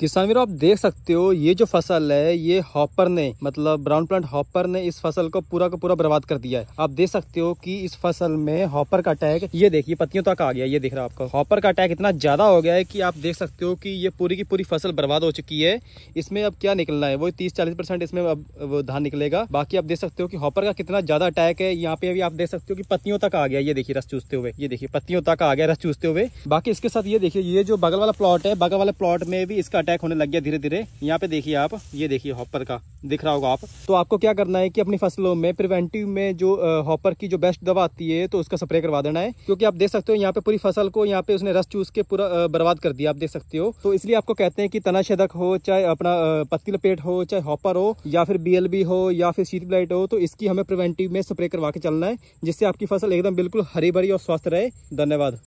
किसान वीर आप देख सकते हो ये जो फसल है ये हॉपर ने मतलब ब्राउन प्लांट हॉपर ने इस फसल को पूरा का पूरा बर्बाद कर दिया है आप देख सकते हो कि इस फसल में हॉपर का अटैक ये देखिए पत्तियों तक आ गया ये दिख रहा है आपको हॉपर का अटैक इतना ज्यादा हो गया है कि आप देख सकते हो कि ये पूरी की पूरी फसल बर्बाद हो चुकी है इसमें अब क्या निकलना है वो तीस चालीस इसमें अब धान निकलेगा बाकी आप देख सकते हो कि हॉपर का कितना ज्यादा अटैक है यहाँ पे अभी आप देख सकते हो कि पत्तियों तक आ गया ये देखिए रस चूसते हुए ये देखिए पत्तियों तक आ गया रस चूसते हुए बाकी इसके साथ ये देखिए ये जो बगल वाला प्लॉट है बगल वाले प्लॉट में भी इसका अटैक होने लग गया धीरे धीरे यहाँ पे देखिए आप ये देखिए हॉपर का दिख रहा होगा आप तो आपको क्या करना है कि अपनी फसलों में प्रिवेंटिव में जो हॉपर की जो बेस्ट दवा आती है तो उसका स्प्रे करवा देना है क्योंकि आप देख सकते हो यहाँ पे पूरी फसल को यहाँ पे उसने रस चूस के पूरा बर्बाद कर दिया आप देख सकते हो तो इसलिए आपको कहते हैं कि तनाशेदक हो चाहे अपना पत्ती लपेट हो चाहे हॉपर हो या फिर बी हो या फिर शीत ब्लाइट हो तो इसकी हमें प्रिवेंटिव में स्प्रे करवा के चलना है जिससे आपकी फसल एकदम बिल्कुल हरी भरी और स्वस्थ रहे धन्यवाद